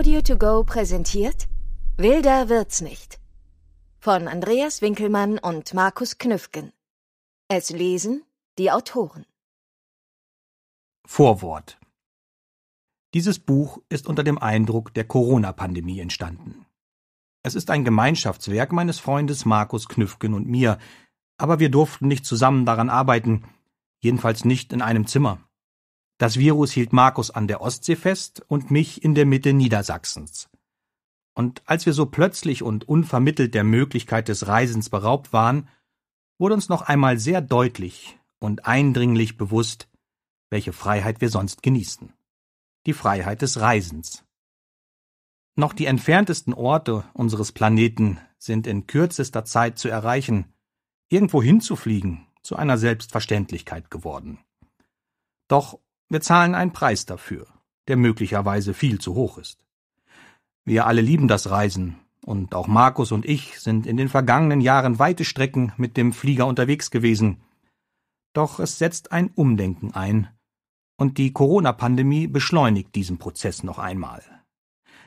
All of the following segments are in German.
Audio to go präsentiert Wilder wird's nicht. Von Andreas Winkelmann und Markus Knüffgen. Es lesen die Autoren. Vorwort. Dieses Buch ist unter dem Eindruck der Corona-Pandemie entstanden. Es ist ein Gemeinschaftswerk meines Freundes Markus Knüffgen und mir, aber wir durften nicht zusammen daran arbeiten, jedenfalls nicht in einem Zimmer. Das Virus hielt Markus an der Ostsee fest und mich in der Mitte Niedersachsens. Und als wir so plötzlich und unvermittelt der Möglichkeit des Reisens beraubt waren, wurde uns noch einmal sehr deutlich und eindringlich bewusst, welche Freiheit wir sonst genießen. Die Freiheit des Reisens. Noch die entferntesten Orte unseres Planeten sind in kürzester Zeit zu erreichen, irgendwo hinzufliegen, zu einer Selbstverständlichkeit geworden. Doch wir zahlen einen Preis dafür, der möglicherweise viel zu hoch ist. Wir alle lieben das Reisen, und auch Markus und ich sind in den vergangenen Jahren weite Strecken mit dem Flieger unterwegs gewesen. Doch es setzt ein Umdenken ein, und die Corona-Pandemie beschleunigt diesen Prozess noch einmal.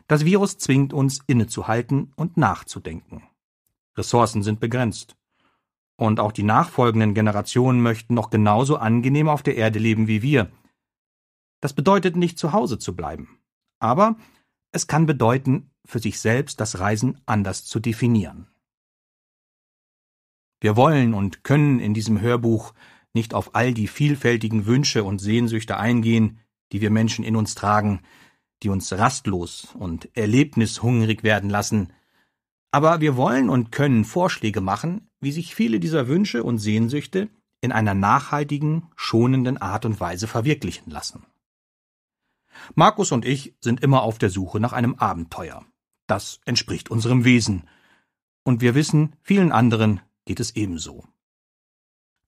Das Virus zwingt uns innezuhalten und nachzudenken. Ressourcen sind begrenzt. Und auch die nachfolgenden Generationen möchten noch genauso angenehm auf der Erde leben wie wir – das bedeutet nicht zu Hause zu bleiben. Aber es kann bedeuten, für sich selbst das Reisen anders zu definieren. Wir wollen und können in diesem Hörbuch nicht auf all die vielfältigen Wünsche und Sehnsüchte eingehen, die wir Menschen in uns tragen, die uns rastlos und erlebnishungrig werden lassen, aber wir wollen und können Vorschläge machen, wie sich viele dieser Wünsche und Sehnsüchte in einer nachhaltigen, schonenden Art und Weise verwirklichen lassen. Markus und ich sind immer auf der Suche nach einem Abenteuer. Das entspricht unserem Wesen. Und wir wissen, vielen anderen geht es ebenso.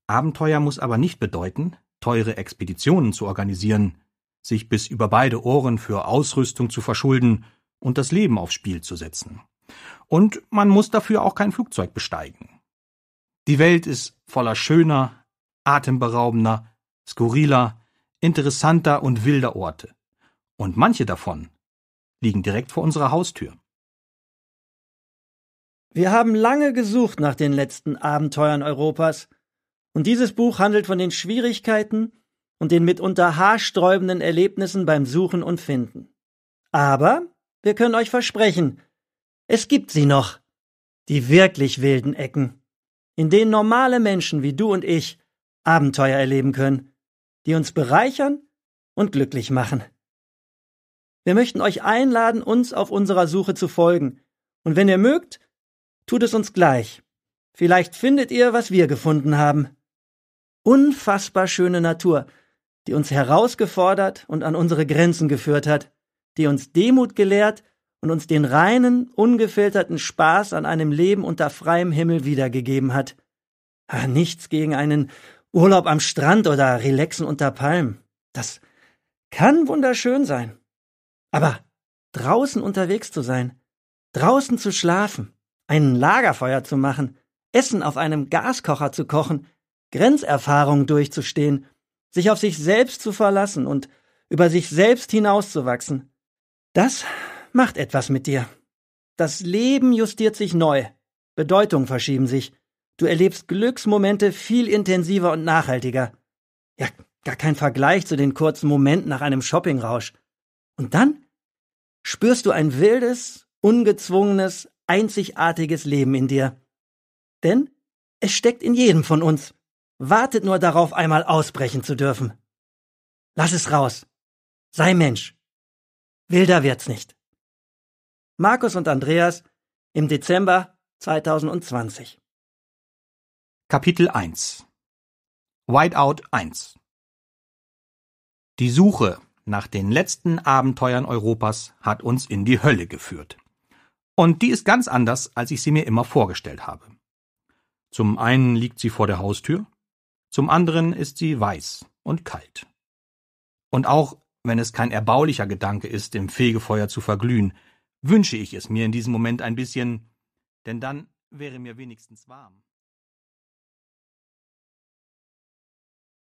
Abenteuer muss aber nicht bedeuten, teure Expeditionen zu organisieren, sich bis über beide Ohren für Ausrüstung zu verschulden und das Leben aufs Spiel zu setzen. Und man muss dafür auch kein Flugzeug besteigen. Die Welt ist voller schöner, atemberaubender, skurriler, interessanter und wilder Orte. Und manche davon liegen direkt vor unserer Haustür. Wir haben lange gesucht nach den letzten Abenteuern Europas, und dieses Buch handelt von den Schwierigkeiten und den mitunter haarsträubenden Erlebnissen beim Suchen und Finden. Aber wir können euch versprechen, es gibt sie noch, die wirklich wilden Ecken, in denen normale Menschen wie du und ich Abenteuer erleben können, die uns bereichern und glücklich machen. Wir möchten euch einladen, uns auf unserer Suche zu folgen. Und wenn ihr mögt, tut es uns gleich. Vielleicht findet ihr, was wir gefunden haben. Unfassbar schöne Natur, die uns herausgefordert und an unsere Grenzen geführt hat, die uns Demut gelehrt und uns den reinen, ungefilterten Spaß an einem Leben unter freiem Himmel wiedergegeben hat. Ach, nichts gegen einen Urlaub am Strand oder Relaxen unter Palmen. Das kann wunderschön sein. Aber draußen unterwegs zu sein, draußen zu schlafen, ein Lagerfeuer zu machen, Essen auf einem Gaskocher zu kochen, Grenzerfahrungen durchzustehen, sich auf sich selbst zu verlassen und über sich selbst hinauszuwachsen, das macht etwas mit dir. Das Leben justiert sich neu, Bedeutungen verschieben sich, du erlebst Glücksmomente viel intensiver und nachhaltiger. Ja, gar kein Vergleich zu den kurzen Momenten nach einem Shoppingrausch. Und dann spürst du ein wildes, ungezwungenes, einzigartiges Leben in dir. Denn es steckt in jedem von uns, wartet nur darauf, einmal ausbrechen zu dürfen. Lass es raus. Sei Mensch. Wilder wird's nicht. Markus und Andreas im Dezember 2020. Kapitel 1 Whiteout 1 Die Suche nach den letzten Abenteuern Europas hat uns in die Hölle geführt. Und die ist ganz anders, als ich sie mir immer vorgestellt habe. Zum einen liegt sie vor der Haustür, zum anderen ist sie weiß und kalt. Und auch wenn es kein erbaulicher Gedanke ist, im Fegefeuer zu verglühen, wünsche ich es mir in diesem Moment ein bisschen, denn dann wäre mir wenigstens warm.